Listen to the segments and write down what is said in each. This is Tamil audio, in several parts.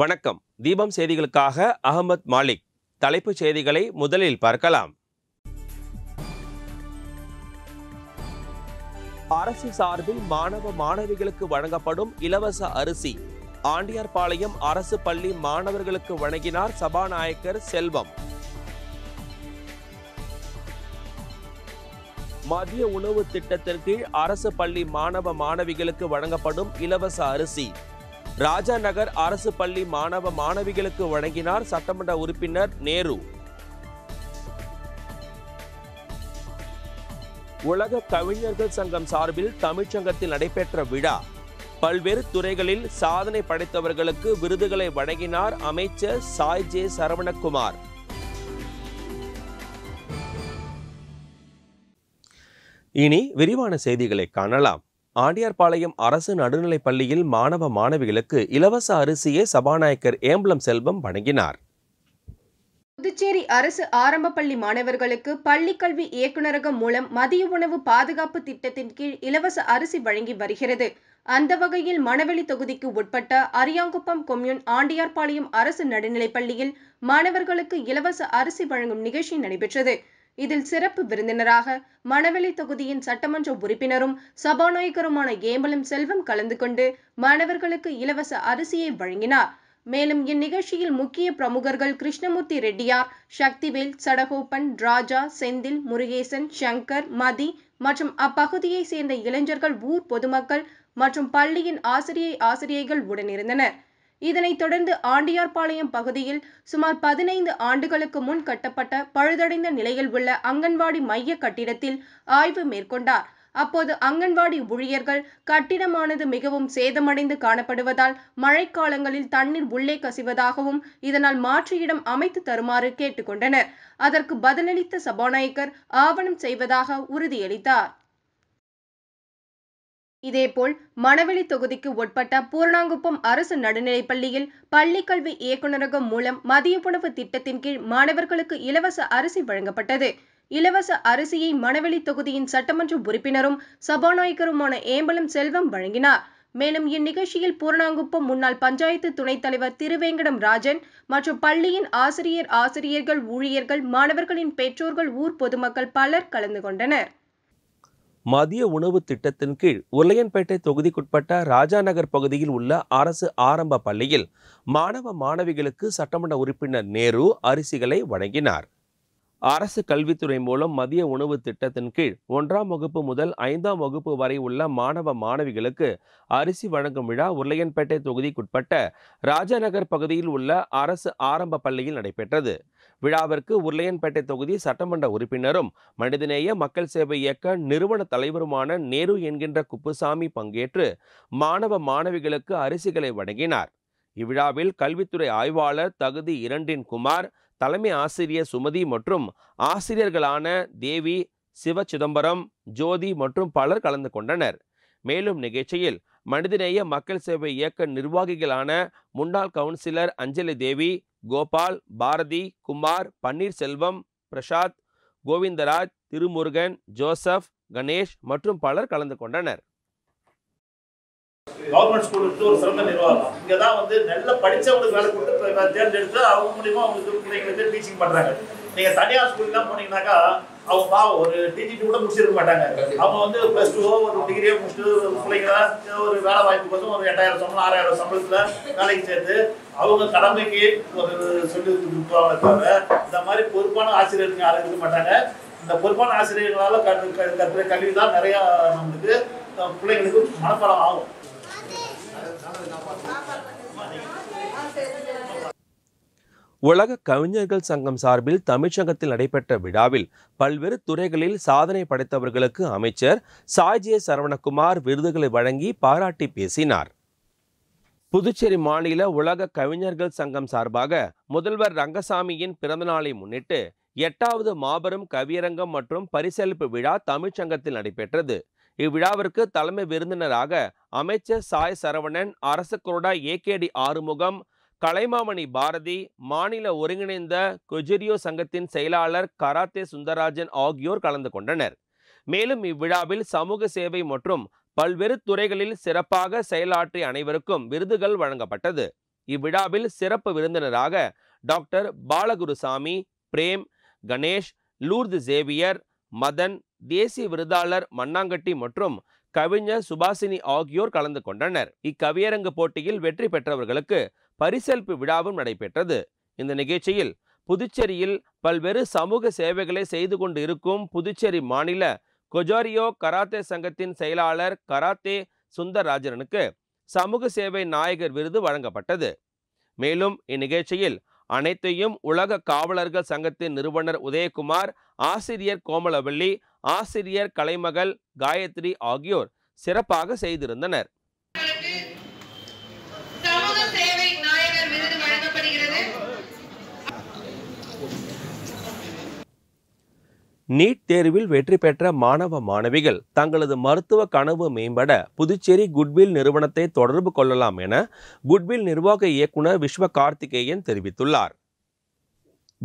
வணக்கம் தீபம் செய்திகளுக்காக அகமத் மாலிக் தலைப்புச் செய்திகளை முதலில் பார்க்கலாம் அரசு சார்பில் மாணவ மாணவிகளுக்கு வழங்கப்படும் இலவச அரிசி ஆண்டியார்பாளையம் அரசு பள்ளி மாணவர்களுக்கு வழங்கினார் சபாநாயகர் செல்வம் மதிய உணவு திட்டத்தின் கீழ் அரசு பள்ளி மாணவ மாணவிகளுக்கு வழங்கப்படும் இலவச அரிசி ராஜா நகர் அரசு பள்ளி மாணவ மாணவிகளுக்கு வழங்கினார் சட்டமன்ற உறுப்பினர் நேரு உலக கவிஞர்கள் சங்கம் சார்பில் தமிழ்ச்சங்கத்தில் நடைபெற்ற விழா பல்வேறு துறைகளில் சாதனை படைத்தவர்களுக்கு விருதுகளை வழங்கினார் அமைச்சர் சாய் ஜே சரவணகுமார் இனி விரிவான செய்திகளை காணலாம் ஆண்டியார்பாளையம் அரசு நடுநிலைப் பள்ளியில் மாணவ மாணவிகளுக்கு இலவச அரிசியை சபாநாயகர் ஏம்பலம் செல்வம் வழங்கினார் புதுச்சேரி அரசு ஆரம்ப பள்ளி மாணவர்களுக்கு பள்ளிக்கல்வி இயக்குநரகம் மூலம் மதிய உணவு பாதுகாப்பு திட்டத்தின் கீழ் இலவச அரிசி வழங்கி வருகிறது அந்த வகையில் மணவெளி தொகுதிக்கு உட்பட்ட அரியாங்குப்பம் கொம்யூன் ஆண்டியார்பாளையம் அரசு நடுநிலைப் பள்ளியில் மாணவர்களுக்கு இலவச அரிசி வழங்கும் நிகழ்ச்சி நடைபெற்றது இதில் சிறப்பு விருந்தினராக மணவெளி தொகுதியின் சட்டமன்ற உறுப்பினரும் சபாநாயகருமான ஏம்பலம் செல்வம் கலந்து கொண்டு மாணவர்களுக்கு இலவச அரிசியை வழங்கினார் மேலும் இந்நிகழ்ச்சியில் முக்கிய பிரமுகர்கள் கிருஷ்ணமூர்த்தி ரெட்டியார் சக்திவேல் சடகோப்பன் ராஜா செந்தில் முருகேசன் சங்கர் மதி மற்றும் அப்பகுதியை சேர்ந்த இளைஞர்கள் ஊர் பொதுமக்கள் மற்றும் பள்ளியின் ஆசிரியை ஆசிரியைகள் உடனிருந்தனர் இதனைத் தொடர்ந்து ஆண்டியார்பாளையம் பகுதியில் சுமார் பதினைந்து ஆண்டுகளுக்கு முன் கட்டப்பட்ட பழுதடைந்த நிலையில் உள்ள அங்கன்வாடி மைய கட்டிடத்தில் ஆய்வு மேற்கொண்டார் அப்போது அங்கன்வாடி ஊழியர்கள் கட்டிடமானது மிகவும் சேதமடைந்து காணப்படுவதால் மழைக்காலங்களில் தண்ணீர் உள்ளே கசிவதாகவும் இதனால் மாற்று இடம் அமைத்து தருமாறு கேட்டுக்கொண்டனர் அதற்கு பதிலளித்த சபாநாயகர் ஆவணம் செய்வதாக உறுதியளித்தார் இதேபோல் மணவெளி தொகுதிக்கு உட்பட்ட பூர்ணாங்குப்பம் அரசு நடுநிலைப்பள்ளியில் பள்ளியில் பள்ளிக்கல்வி இயக்குநரகம் மூலம் மதிய உணவு திட்டத்தின் கீழ் மாணவர்களுக்கு இலவச அரிசி வழங்கப்பட்டது இலவச அரிசியை மணவெளி தொகுதியின் சட்டமன்ற உறுப்பினரும் சபாநாயகருமான ஏம்பலம் செல்வம் வழங்கினார் மேலும் இந்நிகழ்ச்சியில் பூர்ணாங்குப்பம் முன்னாள் பஞ்சாயத்து துணைத் தலைவர் திருவேங்கடம் ராஜன் மற்றும் பள்ளியின் ஆசிரியர் ஆசிரியர்கள் ஊழியர்கள் மாணவர்களின் பெற்றோர்கள் ஊர் பொதுமக்கள் பலர் கலந்து கொண்டனர் மதிய உணவு திட்டத்தின் கீழ் உருளையன்பேட்டை தொகுதிக்குட்பட்ட ராஜாநகர் பகுதியில் உள்ள அரசு ஆரம்ப பள்ளியில் மாணவ மாணவிகளுக்கு சட்டமன்ற உறுப்பினர் நேரு அரிசிகளை வழங்கினார் அரசு கல்வித்துறை மூலம் மதிய உணவு திட்டத்தின் கீழ் ஒன்றாம் வகுப்பு முதல் ஐந்தாம் வகுப்பு வரை உள்ள மாணவ மாணவிகளுக்கு அரிசி வழங்கும் விழா உருளையன்பேட்டை தொகுதிக்குட்பட்ட ராஜாநகர் பகுதியில் உள்ள அரசு ஆரம்ப பள்ளியில் நடைபெற்றது விழாவிற்கு உருளையன்பேட்டை தொகுதி சட்டமன்ற உறுப்பினரும் மனிதநேய மக்கள் சேவை இயக்க நிறுவன தலைவருமான நேரு என்கின்ற குப்புசாமி பங்கேற்று மாணவ மாணவிகளுக்கு அரிசிகளை வழங்கினார் இவ்விழாவில் கல்வித்துறை ஆய்வாளர் தகுதி இரண்டின் குமார் தலைமை ஆசிரியர் சுமதி மற்றும் ஆசிரியர்களான தேவி சிவ சிதம்பரம் ஜோதி மற்றும் பலர் கலந்து கொண்டனர் மேலும் நிகழ்ச்சியில் மனிதநேய மக்கள் சேவை இயக்க நிர்வாகிகளான முன்னாள் கவுன்சிலர் அஞ்சலி தேவி கோபால் பாரதி குமார் பன்னீர்செல்வம் பிரசாத் கோவிந்தராஜ் திருமுருகன் ஜோசப் கணேஷ் மற்றும் பலர் கலந்து கொண்டனர் கவர்மெண்ட் ஸ்கூலுக்கு ஒரு சிறந்த நிர்வாகம் இங்கே தான் வந்து நல்ல படித்தவங்களுக்கு வேலை கொடுத்து தேர்ந்தெடுத்து அவங்க மூலிமா அவங்களுக்கு பிள்ளைங்களுக்கு டீச்சிங் பண்ணுறாங்க நீங்கள் தனியார் ஸ்கூல்லாம் போனீங்கன்னாக்கா அவங்க பாவம் ஒரு டீச்சிங் கூட முடிச்சிருக்க மாட்டாங்க அவங்க வந்து ப்ளஸ் டூவோ ஒரு டிகிரியோ முடிச்சுட்டு பிள்ளைங்கள ஒரு வேலை வாய்ப்பு கோசம் ஒரு எட்டாயிரம் சம்பளம் ஆறாயிரம் சம்பளத்தில் வேலைக்கு சேர்த்து அவங்க கடமைக்கு ஒரு சொல்லி கொடுப்பாங்க தவிர இந்த மாதிரி பொறுப்பான ஆசிரியர்கள் யாரும் இருக்க மாட்டாங்க இந்த பொறுப்பான ஆசிரியர்களால் கற்று கல்வி தான் நிறையா நம்மளுக்கு பிள்ளைங்களுக்கு மனப்பாடம் ஆகும் உலக கவிஞர்கள் சங்கம் சார்பில் தமிழ்ச்சங்கத்தில் நடைபெற்ற விழாவில் பல்வேறு துறைகளில் சாதனை படைத்தவர்களுக்கு அமைச்சர் சாஜே சரவணகுமார் விருதுகளை வழங்கி பாராட்டி பேசினார் புதுச்சேரி மாநில உலக கவிஞர்கள் சங்கம் சார்பாக முதல்வர் ரங்கசாமியின் பிறந்தநாளை முன்னிட்டு எட்டாவது மாபெரும் கவியரங்கம் மற்றும் பரிசளிப்பு விழா தமிழ்ச்சங்கத்தில் நடைபெற்றது இவ்விழாவிற்கு தலைமை விருந்தினராக அமைச்சர் சாய் சரவணன் அரசு குருடா ஏகேடி ஆறுமுகம் கலைமாமணி பாரதி மாநில ஒருங்கிணைந்த குஜரியோ சங்கத்தின் செயலாளர் கராத்தே சுந்தரராஜன் ஆகியோர் கலந்து கொண்டனர் மேலும் இவ்விழாவில் சமூக சேவை மற்றும் பல்வேறு துறைகளில் சிறப்பாக செயலாற்றி அனைவருக்கும் விருதுகள் வழங்கப்பட்டது இவ்விழாவில் சிறப்பு விருந்தினராக டாக்டர் பாலகுருசாமி பிரேம் கணேஷ் லூர்து ஜேவியர் மதன் தேசிய விருதாளர் மண்ணாங்கட்டி மற்றும் கவிஞர் சுபாசினி ஆகியோர் கலந்து கொண்டனர் இக்கவியரங்கு போட்டியில் வெற்றி பெற்றவர்களுக்கு பரிசளிப்பு விழாவும் நடைபெற்றது இந்த நிகழ்ச்சியில் புதுச்சேரியில் பல்வேறு சமூக சேவைகளை செய்து கொண்டு இருக்கும் புதுச்சேரி மாநில கொஜாரியோ கராத்தே சங்கத்தின் செயலாளர் கராத்தே சுந்தரராஜனுக்கு சமூக சேவை நாயகர் விருது வழங்கப்பட்டது மேலும் இந்நிகழ்ச்சியில் அனைத்தையும் உலக காவலர்கள் சங்கத்தின் நிறுவனர் உதயகுமார் ஆசிரியர் கோமலவள்ளி ஆசிரியர் கலைமகள் காயத்ரி ஆகியோர் சிறப்பாக செய்திருந்தனர் நீட் தேர்வில் வெற்றி பெற்ற மாணவ மாணவிகள் தங்களது மருத்துவ கனவு மேம்பட புதுச்சேரி குட்வில் நிறுவனத்தை தொடர்பு கொள்ளலாம் என குட்வில் நிர்வாக இயக்குனர் விஸ்வ கார்த்திகேயன் தெரிவித்துள்ளார்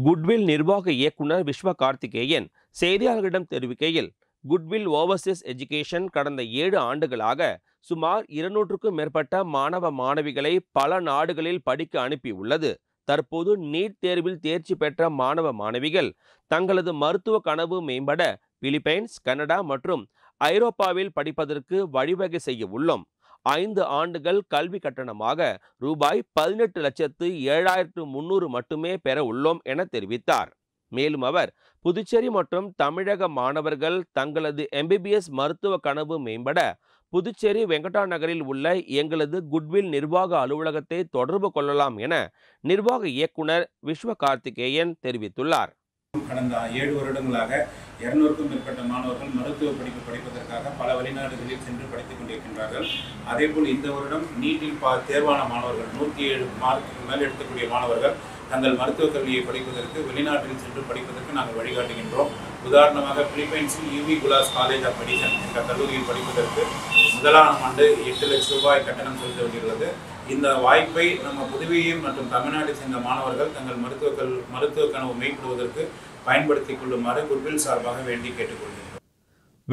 குட்வில் நிர்வாக இயக்குனர் விஸ்வ கார்த்திகேயன் செய்தியாளர்களிடம் தெரிவிக்கையில் குட்வில் ஓவர்சீஸ் எஜுகேஷன் கடந்த ஏழு ஆண்டுகளாக சுமார் இருநூற்றுக்கும் மேற்பட்ட மாணவ மாணவிகளை பல நாடுகளில் படிக்க அனுப்பியுள்ளது தற்போது நீட் தேர்வில் தேர்ச்சி பெற்ற மாணவ மாணவிகள் தங்களது மருத்துவ கனவு மேம்பட பிலிப்பைன்ஸ் கனடா மற்றும் ஐரோப்பாவில் படிப்பதற்கு வழிவகை செய்ய உள்ளோம் ஐந்து ஆண்டுகள் கல்வி கட்டணமாக ரூபாய் பதினெட்டு லட்சத்து ஏழாயிரத்து முன்னூறு மட்டுமே பெற உள்ளோம் என தெரிவித்தார் மேலும் அவர் புதுச்சேரி மற்றும் தமிழக மாணவர்கள் தங்களது எம்பிபிஎஸ் மருத்துவ கனவு மேம்பட புதுச்சேரி வெங்கடா நகரில் உள்ள எங்களது குட்வில் நிர்வாக அலுவலகத்தை தொடர்பு கொள்ளலாம் என நிர்வாக இயக்குனர் விஸ்வ கார்த்திகேயன் தெரிவித்துள்ளார் கடந்த ஏழு வருடங்களாக இருநூறுக்கும் மேற்பட்ட மாணவர்கள் மருத்துவ படிப்பு படிப்பதற்காக பல வெளிநாடுகளில் சென்று படித்துக் கொண்டிருக்கின்றார்கள் அதேபோல் இந்த வருடம் நீட்டில் பா தேர்வான மாணவர்கள் நூற்றி ஏழு மார்க்கு மேல் எடுத்தக்கூடிய மாணவர்கள் தங்கள் மருத்துவக் கல்வியை படிப்பதற்கு வெளிநாட்டில் சென்று படிப்பதற்கு நாங்கள் வழிகாட்டுகின்றோம் உதாரணமாக பிலிப்பைன்ஸில் UV Gullas college of medicine என்ற கல்லூரியில் படிப்பதற்கு முதலாம் ஆண்டு எட்டு லட்சம் ரூபாய் கட்டணம் செலுத்த வேண்டியுள்ளது இந்த வாய்ப்பை நம்ம புதுவையும் மற்றும் தமிழ்நாட்டை சேர்ந்த மாணவர்கள் தங்கள் மருத்துவ கல் மருத்துவ கனவு மேம்படுவதற்கு பயன்படுத்திக் கொள்ளுமாறு குட்வில் சார்பாக வேண்டி கேட்டுக்கொள்கிறேன்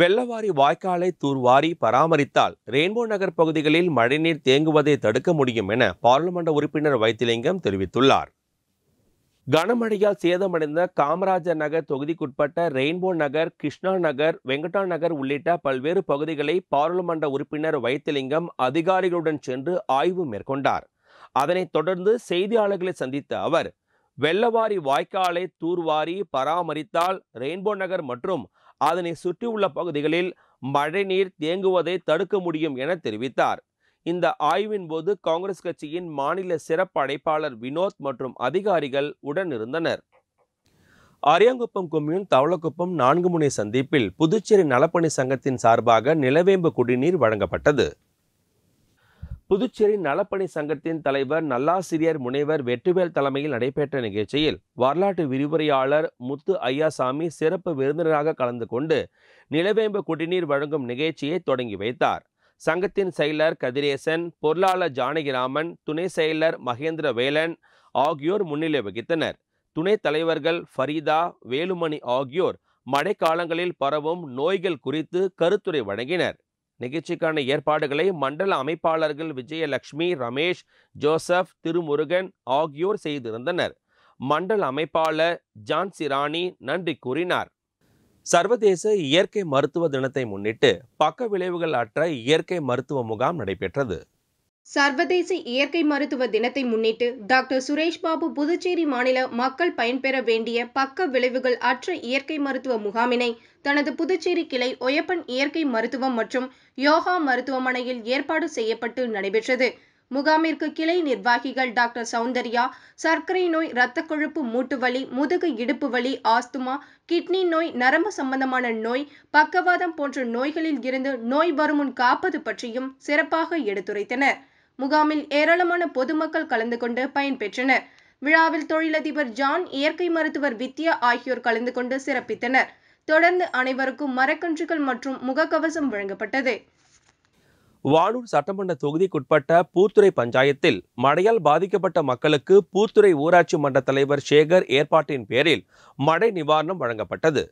வெள்ளவாரி வாய்க்காலை தூர்வாரி பராமரித்தால் ரெயின்போ நகர் பகுதிகளில் மழைநீர் தேங்குவதை தடுக்க முடியும் என பாராளுமன்ற உறுப்பினர் வைத்திலிங்கம் தெரிவித்துள்ளார் கனமழையால் சேதமடைந்த காமராஜர் நகர் தொகுதிக்குட்பட்ட ரெயின்போ நகர் கிருஷ்ணா நகர் வெங்கடா நகர் உள்ளிட்ட பல்வேறு பகுதிகளை பாராளுமன்ற உறுப்பினர் வைத்திலிங்கம் அதிகாரிகளுடன் சென்று ஆய்வு மேற்கொண்டார் அதனைத் தொடர்ந்து செய்தியாளர்களை சந்தித்த அவர் வெள்ளவாரி வாய்க்காலை தூர்வாரி பராமரித்தால் ரெயின்போ நகர் மற்றும் அதனை சுற்றியுள்ள பகுதிகளில் மழைநீர் தேங்குவதை தடுக்க முடியும் என தெரிவித்தார் இந்த ஆய்வின் போது காங்கிரஸ் கட்சியின் மாநில சிறப்பு அடைப்பாளர் வினோத் மற்றும் அதிகாரிகள் உடனிருந்தனர் அரியாங்குப்பம் கொம்யூன் தவளக்குப்பம் நான்கு முனை சந்திப்பில் புதுச்சேரி நலப்பணி சங்கத்தின் சார்பாக நிலவேம்பு குடிநீர் வழங்கப்பட்டது புதுச்சேரி நலப்பணி சங்கத்தின் தலைவர் நல்லாசிரியர் முனைவர் வெற்றிவேல் தலைமையில் நடைபெற்ற நிகழ்ச்சியில் வரலாற்று விரிவுரையாளர் முத்து ஐயாசாமி சிறப்பு விருந்தினராக கலந்து கொண்டு நிலவேம்பு குடிநீர் வழங்கும் நிகழ்ச்சியை தொடங்கி வைத்தார் சங்கத்தின் செயலர் கதிரேசன் பொருளாளர் ஜானகிராமன் துணை செயலர் மகேந்திர வேலன் ஆகியோர் முன்னிலை வகித்தனர் துணைத் தலைவர்கள் ஃபரீதா வேலுமணி ஆகியோர் மழைக்காலங்களில் பரவும் நோய்கள் குறித்து கருத்துரை வழங்கினர் நிகழ்ச்சிக்கான ஏற்பாடுகளை மண்டல அமைப்பாளர்கள் விஜயலட்சுமி ரமேஷ் ஜோசப் திருமுருகன் ஆகியோர் செய்திருந்தனர் மண்டல அமைப்பாளர் ஜான்சி ராணி நன்றி கூறினார் சர்வதேச இயற்கை மருத்துவ தினத்தை முன்னிட்டு பக்க விளைவுகள் அற்ற இயற்கை மருத்துவ முகாம் நடைபெற்றது சர்வதேச இயற்கை மருத்துவ தினத்தை முன்னிட்டு டாக்டர் சுரேஷ்பாபு புதுச்சேரி மாநில மக்கள் பயன்பெற வேண்டிய பக்க விளைவுகள் அற்ற இயற்கை மருத்துவ முகாமினை தனது புதுச்சேரி கிளை ஒயப்பன் இயற்கை மருத்துவம் மற்றும் யோகா மருத்துவமனையில் ஏற்பாடு செய்யப்பட்டு நடைபெற்றது முகாமிற்கு கிளை நிர்வாகிகள் டாக்டர் சௌந்தர்யா சர்க்கரை நோய் இரத்த கொழுப்பு மூட்டு வலி முதுகு இடுப்பு வலி ஆஸ்துமா கிட்னி நோய் நரம்பு சம்பந்தமான நோய் பக்கவாதம் போன்ற நோய்களில் இருந்து நோய் வருமுன் காப்பது பற்றியும் சிறப்பாக எடுத்துரைத்தனர் முகாமில் ஏராளமான பொதுமக்கள் கலந்து கொண்டு பயன்பெற்றனர் விழாவில் தொழிலதிபர் ஜான் இயற்கை மருத்துவர் வித்யா ஆகியோர் கலந்து கொண்டு சிறப்பித்தனர் தொடர்ந்து அனைவருக்கும் மரக்கன்றுகள் மற்றும் முகக்கவசம் வழங்கப்பட்டது வானூர் சட்டமன்ற தொகுதிக்குட்பட்ட பூத்துறை பஞ்சாயத்தில் மழையால் பாதிக்கப்பட்ட மக்களுக்கு பூத்துறை ஊராட்சி மன்ற தலைவர் சேகர் ஏற்பாட்டின் பேரில் மழை நிவாரணம் வழங்கப்பட்டது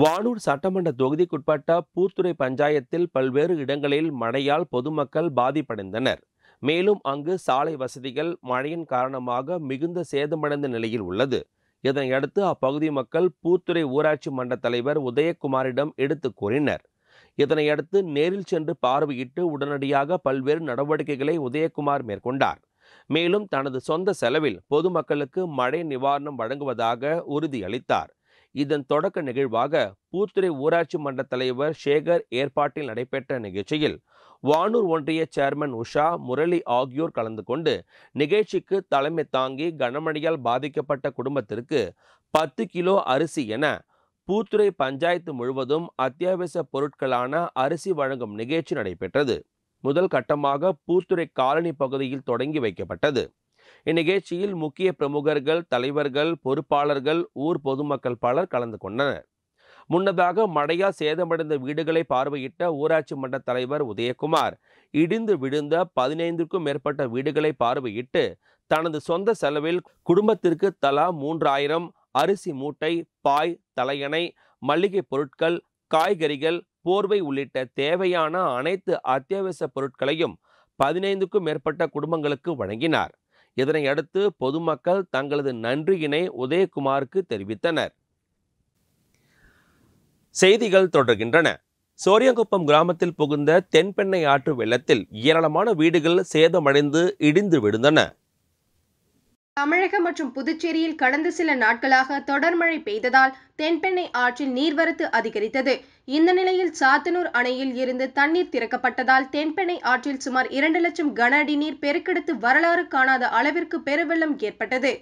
வானூர் சட்டமன்ற தொகுதிக்குட்பட்ட பூத்துறை பஞ்சாயத்தில் பல்வேறு இடங்களில் மழையால் பொதுமக்கள் பாதிப்படைந்தனர் மேலும் அங்கு சாலை வசதிகள் மழையின் காரணமாக மிகுந்த சேதமடைந்த நிலையில் உள்ளது இதனையடுத்து அப்பகுதி மக்கள் பூத்துறை ஊராட்சி மன்ற தலைவர் உதயகுமாரிடம் எடுத்து கூறினர் இதனையடுத்து நேரில் சென்று பார்வையிட்டு உடனடியாக பல்வேறு நடவடிக்கைகளை உதயகுமார் மேற்கொண்டார் மேலும் தனது சொந்த செலவில் பொதுமக்களுக்கு மழை நிவாரணம் வழங்குவதாக உறுதியளித்தார் இதன் தொடக்க நிகழ்வாக பூத்துறை ஊராட்சி மன்ற தலைவர் சேகர் ஏற்பாட்டில் நடைபெற்ற நிகழ்ச்சியில் வானூர் ஒன்றிய சேர்மன் உஷா முரளி ஆகியோர் கலந்து கொண்டு நிகழ்ச்சிக்கு தலைமை தாங்கி கனமழையால் பாதிக்கப்பட்ட குடும்பத்திற்கு பத்து கிலோ அரிசி என பூத்துறை பஞ்சாயத்து முழுவதும் அத்தியாவசிய பொருட்களான அரிசி வழங்கும் நிகழ்ச்சி நடைபெற்றது முதல் கட்டமாக பூத்துறை காலனி பகுதியில் தொடங்கி வைக்கப்பட்டது இந்நிகழ்ச்சியில் முக்கிய பிரமுகர்கள் தலைவர்கள் பொறுப்பாளர்கள் ஊர் பொதுமக்கள் பலர் கலந்து கொண்டனர் முன்னதாக மழையால் சேதமடைந்த வீடுகளை பார்வையிட்ட ஊராட்சி மன்ற தலைவர் உதயகுமார் இடிந்து விழுந்த பதினைந்திற்கும் மேற்பட்ட வீடுகளை பார்வையிட்டு தனது சொந்த செலவில் குடும்பத்திற்கு தலா மூன்றாயிரம் அரிசி மூட்டை பாய் தலையணை மளிகை பொருட்கள் காய்கறிகள் போர்வை உள்ளிட்ட தேவையான அனைத்து அத்தியாவசிய பொருட்களையும் பதினைந்துக்கும் மேற்பட்ட குடும்பங்களுக்கு வழங்கினார் இதனை அடுத்து பொதுமக்கள் தங்களது நன்றியினை உதயகுமாருக்கு தெரிவித்தனர் செய்திகள் தொடர்கின்றன சோரியங்குப்பம் கிராமத்தில் புகுந்த தென்பெண்ணை ஆற்று வெள்ளத்தில் ஏராளமான வீடுகள் சேதமடைந்து இடிந்து விழுந்தன தமிழகம் மற்றும் புதுச்சேரியில் கடந்த சில நாட்களாக தொடர் மழை பெய்ததால் தென்பெண்ணை ஆற்றில் நீர்வரத்து அதிகரித்தது இந்த நிலையில் சாத்தனூர் அணையில் இருந்து தண்ணீர் திறக்கப்பட்டதால் தென்பெண்ணை ஆற்றில் சுமார் இரண்டு லட்சம் கன அடி நீர் பெருக்கெடுத்து வரலாறு காணாத அளவிற்கு பெருவெள்ளம் ஏற்பட்டது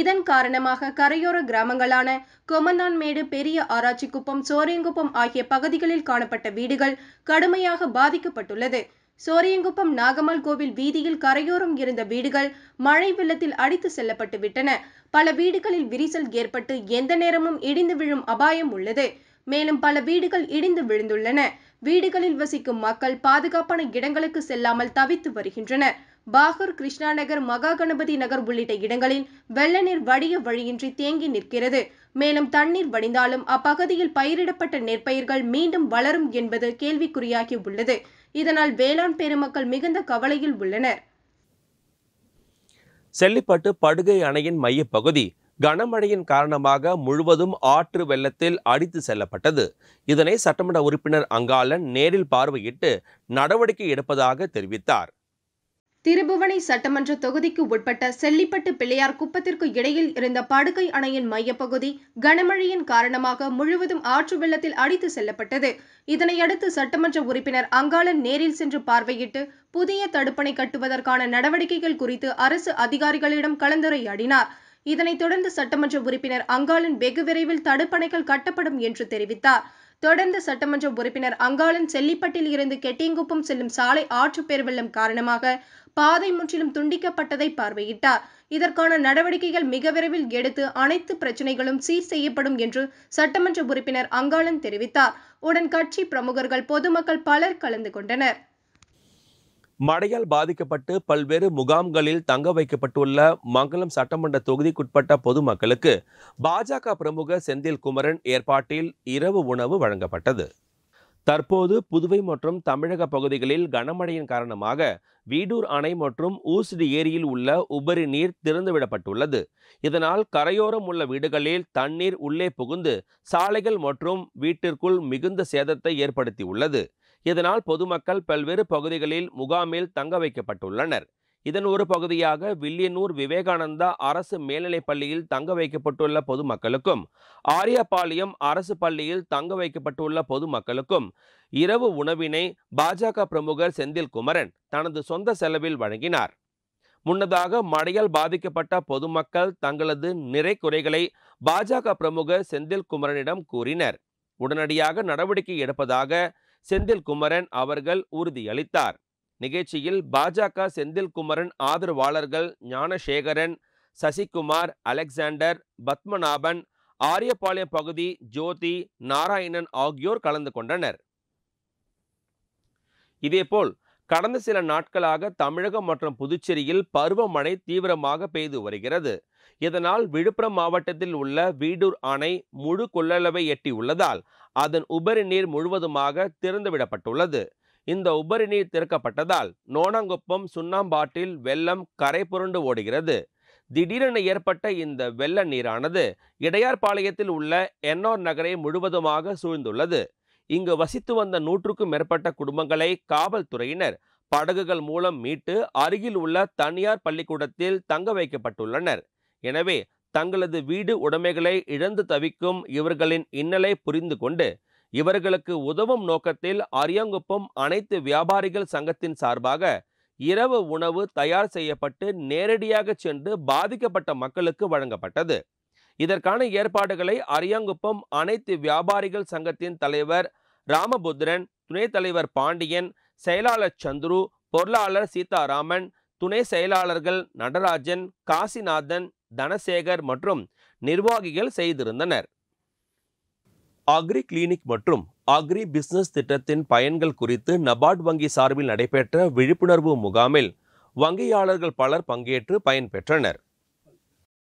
இதன் காரணமாக கரையோர கிராமங்களான கொமந்தான்மேடு பெரிய ஆராய்ச்சிக்குப்பம் சோரியங்குப்பம் ஆகிய பகுதிகளில் காணப்பட்ட வீடுகள் கடுமையாக பாதிக்கப்பட்டுள்ளது சோரியங்குப்பம் நாகம்மாள் கோவில் வீதியில் கரையோரம் இருந்த வீடுகள் மழை வெள்ளத்தில் அடித்து செல்லப்பட்டு விட்டன பல வீடுகளில் விரிசல் ஏற்பட்டு எந்த நேரமும் இடிந்து விழும் அபாயம் உள்ளது மேலும் பல வீடுகள் இடிந்து விழுந்துள்ளன வீடுகளில் வசிக்கும் மக்கள் பாதுகாப்பான இடங்களுக்கு செல்லாமல் தவித்து வருகின்றனர் பாகூர் கிருஷ்ணா நகர் மகா கணபதி நகர் உள்ளிட்ட இடங்களில் வெள்ள நீர் வடிய வழியின்றி தேங்கி நிற்கிறது மேலும் தண்ணீர் வடிந்தாலும் அப்பகுதியில் பயிரிடப்பட்ட நெற்பயிர்கள் மீண்டும் வளரும் என்பது கேள்விக்குறியாகி உள்ளது இதனால் வேளாண் பெருமக்கள் மிகுந்த கவலையில் உள்ளனர் செல்லிப்பட்டு படுகை அணையின் மையப்பகுதி கனமழையின் காரணமாக முழுவதும் ஆற்று வெள்ளத்தில் அடித்து செல்லப்பட்டது இதனை சட்டமன்ற உறுப்பினர் அங்காளன் நேரில் பார்வையிட்டு நடவடிக்கை எடுப்பதாக தெரிவித்தார் திருபுவனை சட்டமன்ற தொகுதிக்கு உட்பட்ட செல்லிப்பட்டு பிள்ளையார் குப்பத்திற்கு இடையில் இருந்த படுகை அணையின் மையப்பகுதி கனமழையின் காரணமாக முழுவதும் ஆற்று வெள்ளத்தில் அடித்து செல்லப்பட்டது இதனையடுத்து சட்டமன்ற உறுப்பினர் அங்காளன் நேரில் சென்று பார்வையிட்டு புதிய தடுப்பணை கட்டுவதற்கான நடவடிக்கைகள் குறித்து அரசு அதிகாரிகளிடம் கலந்துரையாடினார் இதனைத் தொடர்ந்து சட்டமன்ற உறுப்பினர் அங்காளன் வெகு விரைவில் தடுப்பணைகள் கட்டப்படும் என்று தெரிவித்தார் தொடர்ந்து சட்டமன்ற உறுப்பினர் அங்காளன் செல்லிப்பட்டில் இருந்து கெட்டிங்குப்பம் செல்லும் சாலை ஆற்றுப்பேர் வெள்ளம் காரணமாக பாதை முற்றிலும் துண்டிக்கப்பட்டதை பார்வையிட்டார் இதற்கான நடவடிக்கைகள் மிக விரைவில் எடுத்து அனைத்து பிரச்சனைகளும் சீர் செய்யப்படும் என்று சட்டமன்ற உறுப்பினர் அங்காளன் தெரிவித்தார் உடன் கட்சி பிரமுகர்கள் பொதுமக்கள் பலர் கலந்து கொண்டனர் மழையால் பாதிக்கப்பட்டு பல்வேறு முகாம்களில் தங்க வைக்கப்பட்டுள்ள மங்களம் சட்டமன்ற தொகுதிக்குட்பட்ட பொதுமக்களுக்கு பாஜக பிரமுக செந்தில் குமரன் ஏற்பாட்டில் இரவு உணவு வழங்கப்பட்டது தற்போது புதுவை மற்றும் தமிழக பகுதிகளில் கனமழையின் காரணமாக வீடூர் அணை மற்றும் ஊசிடி ஏரியில் உள்ள உபரி நீர் திறந்துவிடப்பட்டுள்ளது இதனால் கரையோரம் உள்ள வீடுகளில் தண்ணீர் உள்ளே புகுந்து சாலைகள் மற்றும் வீட்டிற்குள் மிகுந்த சேதத்தை ஏற்படுத்தியுள்ளது இதனால் பொதுமக்கள் பல்வேறு பகுதிகளில் முகாமில் தங்க வைக்கப்பட்டுள்ளனர் இதன் ஒரு பகுதியாக வில்லியனூர் விவேகானந்தா அரசு மேல்நிலைப் பள்ளியில் தங்க வைக்கப்பட்டுள்ள பொதுமக்களுக்கும் ஆரியபாளையம் அரசு பள்ளியில் தங்க வைக்கப்பட்டுள்ள பொதுமக்களுக்கும் இரவு உணவினை பாஜக பிரமுகர் செந்தில் குமரன் தனது சொந்த செலவில் வழங்கினார் முன்னதாக மழையால் பாதிக்கப்பட்ட பொதுமக்கள் தங்களது நிறை குறைகளை பாஜக பிரமுகர் செந்தில் குமரனிடம் கூறினர் உடனடியாக நடவடிக்கை எடுப்பதாக செந்தில் குமரன் அவர்கள் உறுதியளித்தார் நிகழ்ச்சியில் பாஜக செந்தில் குமரன் ஆதரவாளர்கள் ஞானசேகரன் சசிகுமார் அலெக்சாண்டர் பத்மநாபன் ஆரியபாளையம் பகுதி ஜோதி நாராயணன் ஆகியோர் கலந்து கொண்டனர் இதேபோல் கடந்த சில நாட்களாக தமிழகம் மற்றும் புதுச்சேரியில் பருவமழை தீவிரமாக பெய்து வருகிறது இதனால் விழுப்புரம் மாவட்டத்தில் உள்ள வீடூர் அணை முழு கொள்ளளவை எட்டியுள்ளதால் அதன் உபரி நீர் முழுவதுமாக திறந்துவிடப்பட்டுள்ளது இந்த உபரி நீர் திறக்கப்பட்டதால் நோனாங்குப்பம் சுண்ணாம்பாட்டில் வெள்ளம் கரை புரண்டு ஓடுகிறது திடீரென ஏற்பட்ட இந்த வெள்ள நீரானது இடையார்பாளையத்தில் உள்ள என்னோர் நகரை முழுவதுமாக சூழ்ந்துள்ளது இங்கு வசித்து வந்த நூற்றுக்கும் மேற்பட்ட குடும்பங்களை காவல்துறையினர் படகுகள் மூலம் மீட்டு அருகில் உள்ள தனியார் பள்ளிக்கூடத்தில் தங்க வைக்கப்பட்டுள்ளனர் எனவே தங்களது வீடு உடைமைகளை இழந்து தவிக்கும் இவர்களின் இன்னலை புரிந்து கொண்டு இவர்களுக்கு உதவும் நோக்கத்தில் அரியங்குப்பம் அனைத்து வியாபாரிகள் சங்கத்தின் சார்பாக இரவு உணவு தயார் செய்யப்பட்டு நேரடியாக சென்று பாதிக்கப்பட்ட மக்களுக்கு வழங்கப்பட்டது இதற்கான ஏற்பாடுகளை அரியங்குப்பம் அனைத்து வியாபாரிகள் சங்கத்தின் தலைவர் ராமபுத்திரன் துணைத் தலைவர் பாண்டியன் செயலாளர் சந்துரு பொருளாளர் சீதாராமன் துணை செயலாளர்கள் நடராஜன் காசிநாதன் தனசேகர் மற்றும் நிர்வாகிகள் செய்திருந்தனர் அக்ரி கிளினிக் மற்றும் அக்ரி பிசினஸ் திட்டத்தின் பயன்கள் குறித்து நபார்ட் வங்கி சார்பில் நடைபெற்ற விழிப்புணர்வு முகாமில் வங்கியாளர்கள் பலர் பங்கேற்று பயன்பெற்றனர்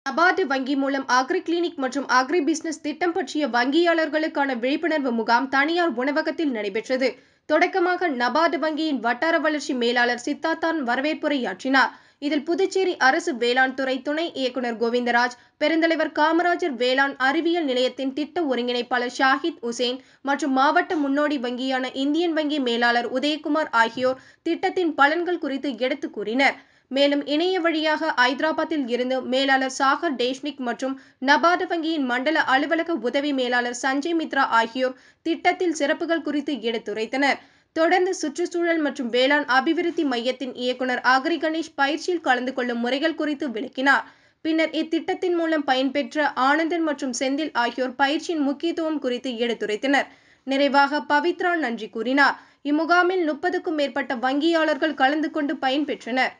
நபார்டு வங்கி மூலம் அக்ரி கிளினிக் மற்றும் அக்ரி பிசினஸ் திட்டம் பற்றிய வங்கியாளர்களுக்கான விழிப்புணர்வு முகாம் தனியார் உணவகத்தில் நடைபெற்றது தொடக்கமாக நபார்டு வங்கியின் வட்டார வளர்ச்சி மேலாளர் சித்தார்த்தான் வரவேற்புரையாற்றினார் இதில் புதுச்சேரி அரசு வேளாண் துறை துணை இயக்குநர் கோவிந்தராஜ் பெருந்தலைவர் காமராஜர் வேளாண் அறிவியல் நிலையத்தின் திட்ட ஒருங்கிணைப்பாளர் ஷாஹித் உசேன் மற்றும் மாவட்ட முன்னோடி வங்கியான இந்தியன் வங்கி மேலாளர் உதயகுமார் ஆகியோர் திட்டத்தின் பலன்கள் குறித்து எடுத்து கூறினர் மேலும் இணைய வழியாக ஐதராபாத்தில் இருந்து மேலாளர் சாகர் டேஷ்னிக் மற்றும் நபார்டு வங்கியின் மண்டல அலுவலக உதவி மேலாளர் சஞ்சய் மித்ரா ஆகியோர் திட்டத்தில் சிறப்புகள் குறித்து எடுத்துரைத்தனர் தொடர்ந்து சுற்றுச்சூழல் மற்றும் வேளாண் அபிவிருத்தி மையத்தின் இயக்குநர் ஆகிரி கணேஷ் பயிற்சியில் கலந்து கொள்ளும் முறைகள் குறித்து விளக்கினார் பின்னர் இத்திட்டத்தின் மூலம் பயன்பெற்ற ஆனந்தன் மற்றும் செந்தில் ஆகியோர் பயிற்சியின் முக்கியத்துவம் குறித்து எடுத்துரைத்தனர் நிறைவாக பவித்ரா நன்றி கூறினார் இம்முகாமில் முப்பதுக்கும் மேற்பட்ட வங்கியாளர்கள் கலந்து கொண்டு பயன்பெற்றனர்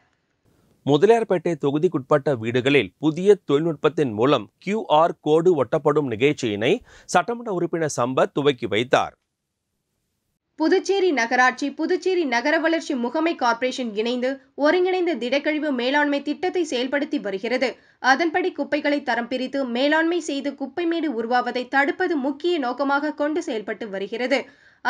முதலியார்பேட்டை தொகுதிக்குட்பட்ட வீடுகளில் புதிய தொழில்நுட்பத்தின் மூலம் கியூஆர் கோடு ஒட்டப்படும் நிகழ்ச்சியினை சட்டமன்ற உறுப்பினர் சம்பத் துவக்கி வைத்தார் புதுச்சேரி நகராட்சி புதுச்சேரி நகர வளர்ச்சி முகமை கார்ப்பரேஷன் இணைந்து ஒருங்கிணைந்த திடக்கழிவு மேலாண்மை திட்டத்தை செயல்படுத்தி வருகிறது அதன்படி குப்பைகளை தரம் பிரித்து மேலாண்மை செய்து குப்பைமேடு உருவாவதை தடுப்பது முக்கிய நோக்கமாக கொண்டு செயல்பட்டு வருகிறது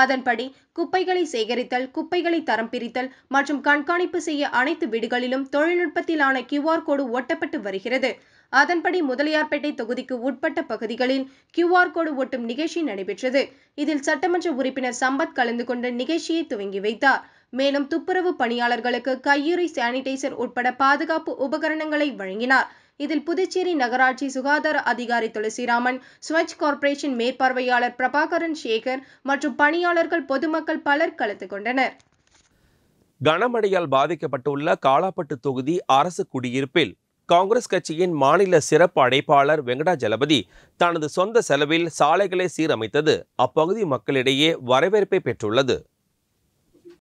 அதன்படி குப்பைகளை சேகரித்தல் குப்பைகளை தரம் பிரித்தல் மற்றும் கண்காணிப்பு செய்ய அனைத்து வீடுகளிலும் தொழில்நுட்பத்திலான கியூஆர் கோடு ஒட்டப்பட்டு வருகிறது அதன்படி முதலியார்பேட்டை தொகுதிக்கு உட்பட்ட பகுதிகளில் கியூஆர் கோடு ஒட்டும் நிகழ்ச்சி நடைபெற்றது இதில் சட்டமன்ற உறுப்பினர் சம்பத் கலந்து கொண்டு நிகழ்ச்சியை துவங்கி வைத்தார் மேலும் துப்புரவு பணியாளர்களுக்கு கையுறை சானிடைசர் உட்பட பாதுகாப்பு உபகரணங்களை வழங்கினார் இதில் புதுச்சேரி நகராட்சி சுகாதார அதிகாரி துளசிராமன் ஸ்வச் கார்ப்பரேஷன் மேற்பார்வையாளர் பிரபாகரன் சேகர் மற்றும் பணியாளர்கள் பொதுமக்கள் பலர் கலந்து கொண்டனர் கனமழையால் பாதிக்கப்பட்டுள்ள காலாப்பட்டு தொகுதி அரசு குடியிருப்பில் காங்கிரஸ் கட்சியின் மாநில சிறப்பு அடைப்பாளர் வெங்கடா ஜலபதி தனது சொந்த செலவில் சாலைகளை சீரமைத்தது அப்பகுதி மக்களிடையே வரவேற்பை பெற்றுள்ளது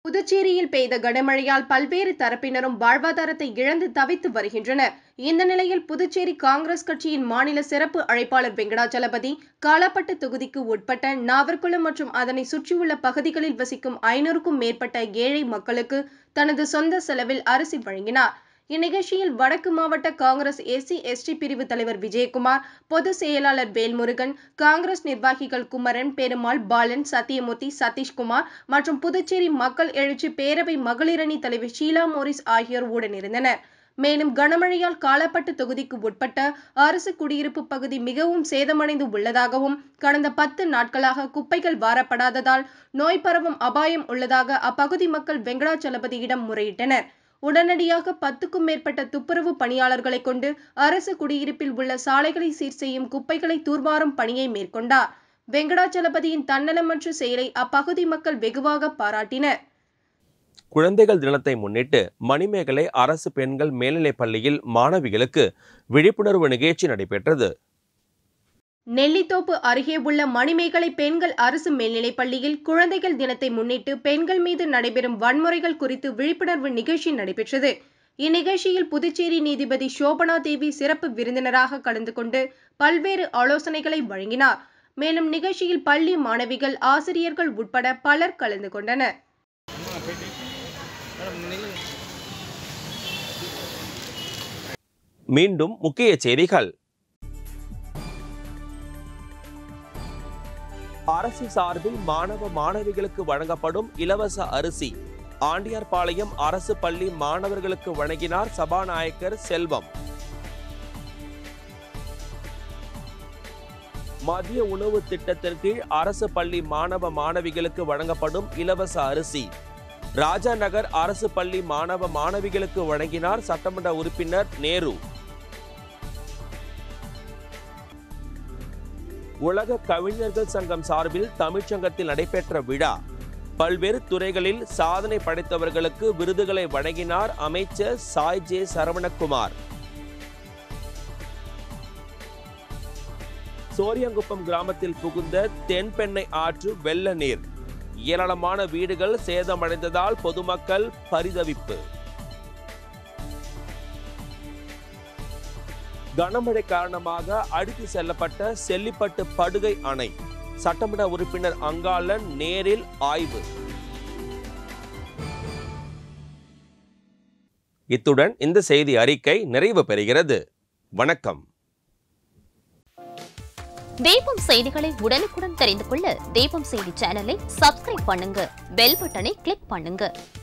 புதுச்சேரியில் பெய்த கனமழையால் பல்வேறு தரப்பினரும் வாழ்வாதாரத்தை இழந்து தவித்து வருகின்றனர் இந்த நிலையில் புதுச்சேரி காங்கிரஸ் கட்சியின் மாநில சிறப்பு அழைப்பாளர் வெங்கடாஜலபதி காலாப்பட்டு தொகுதிக்கு உட்பட்ட நாவர்குளம் மற்றும் அதனை சுற்றியுள்ள பகுதிகளில் வசிக்கும் ஐநூறுக்கும் மேற்பட்ட ஏழை மக்களுக்கு தனது சொந்த செலவில் அரிசி வழங்கினார் இந்நிகழ்ச்சியில் வடக்கு மாவட்ட காங்கிரஸ் எஸ்சி எஸ்டி பிரிவு தலைவர் விஜயகுமார் பொதுச் செயலாளர் வேல்முருகன் காங்கிரஸ் நிர்வாகிகள் குமரன் பெருமாள் பாலன் சத்தியமூர்த்தி சதீஷ்குமார் மற்றும் புதுச்சேரி மக்கள் எழுச்சி பேரவை மகளிரணி தலைவர் ஷீலா மோரிஸ் ஆகியோர் உடனிருந்தனர் மேலும் கனமழையால் காலப்பட்டு தொகுதிக்கு உட்பட்ட அரசு குடியிருப்பு பகுதி மிகவும் சேதமடைந்து உள்ளதாகவும் கடந்த பத்து நாட்களாக குப்பைகள் வாரப்படாததால் நோய் பரவும் அபாயம் உள்ளதாக அப்பகுதி மக்கள் வெங்கடாச்சலபதியிடம் முறையிட்டனர் உடனடியாக பத்துக்கும் மேற்பட்ட துப்புரவு பணியாளர்களை கொண்டு அரசு குடியிருப்பில் உள்ள சாலைகளை சீர் செய்யும் குப்பைகளை தூர்வாரும் பணியை மேற்கொண்டார் வெங்கடாச்சலபதியின் தன்னலமற்ற செயலை அப்பகுதி மக்கள் வெகுவாக பாராட்டினர் குழந்தைகள் தினத்தை முன்னிட்டு மணிமேகலை அரசு பெண்கள் மேல்நிலைப் பள்ளியில் மாணவிகளுக்கு விழிப்புணர்வு நிகழ்ச்சி நடைபெற்றது நெல்லித்தோப்பு அருகே உள்ள மணிமேகலை பெண்கள் அரசு மேல்நிலைப் பள்ளியில் குழந்தைகள் தினத்தை முன்னிட்டு பெண்கள் மீது நடைபெறும் வன்முறைகள் குறித்து விழிப்புணர்வு நிகழ்ச்சி நடைபெற்றது இந்நிகழ்ச்சியில் புதுச்சேரி நீதிபதி சோபனா தேவி சிறப்பு விருந்தினராக கலந்து கொண்டு பல்வேறு ஆலோசனைகளை வழங்கினார் மேலும் நிகழ்ச்சியில் பள்ளி மாணவிகள் ஆசிரியர்கள் உட்பட பலர் கலந்து கொண்டனர் மீண்டும் முக்கிய செய்திகள் அரசு சார்பில் மாணவ மாணவிகளுக்கு வழங்கப்படும் இலவச அரிசி ஆண்டியார்பாளையம் அரசு பள்ளி மாணவர்களுக்கு வழங்கினார் சபாநாயகர் செல்வம் மதிய உணவு திட்டத்தின் கீழ் அரசு பள்ளி மாணவ மாணவிகளுக்கு வழங்கப்படும் இலவச அரிசி ராஜாநகர் அரசு பள்ளி மாணவ மாணவிகளுக்கு வழங்கினார் சட்டமன்ற உறுப்பினர் நேரு உலக கவிஞர்கள் சங்கம் சார்பில் தமிழ்ச்சங்கத்தில் நடைபெற்ற விழா பல்வேறு துறைகளில் சாதனை படைத்தவர்களுக்கு விருதுகளை வழங்கினார் அமைச்சர் சாய் ஜே சரவணகுமார் சோரியங்குப்பம் கிராமத்தில் புகுந்த தென்பெண்ணை ஆற்று வெள்ள நீர் ஏராளமான வீடுகள் சேதமடைந்ததால் பொதுமக்கள் பரிதவிப்பு கனமழை காரணமாக அடுத்து செல்லப்பட்ட செல்லிப்பட்டு படுகை அணை சட்டமன்ற உறுப்பினர் அங்காளன் நேரில் ஆய்வு இத்துடன் இந்த செய்தி அறிக்கை நிறைவு பெறுகிறது வணக்கம் தீபம் செய்திகளை உடனுக்குடன் தெரிந்து கொள்ள தீபம் செய்தி சேனலை சப்ஸ்கிரைப் பண்ணுங்க பெல் பட்டனை கிளிக் பண்ணுங்க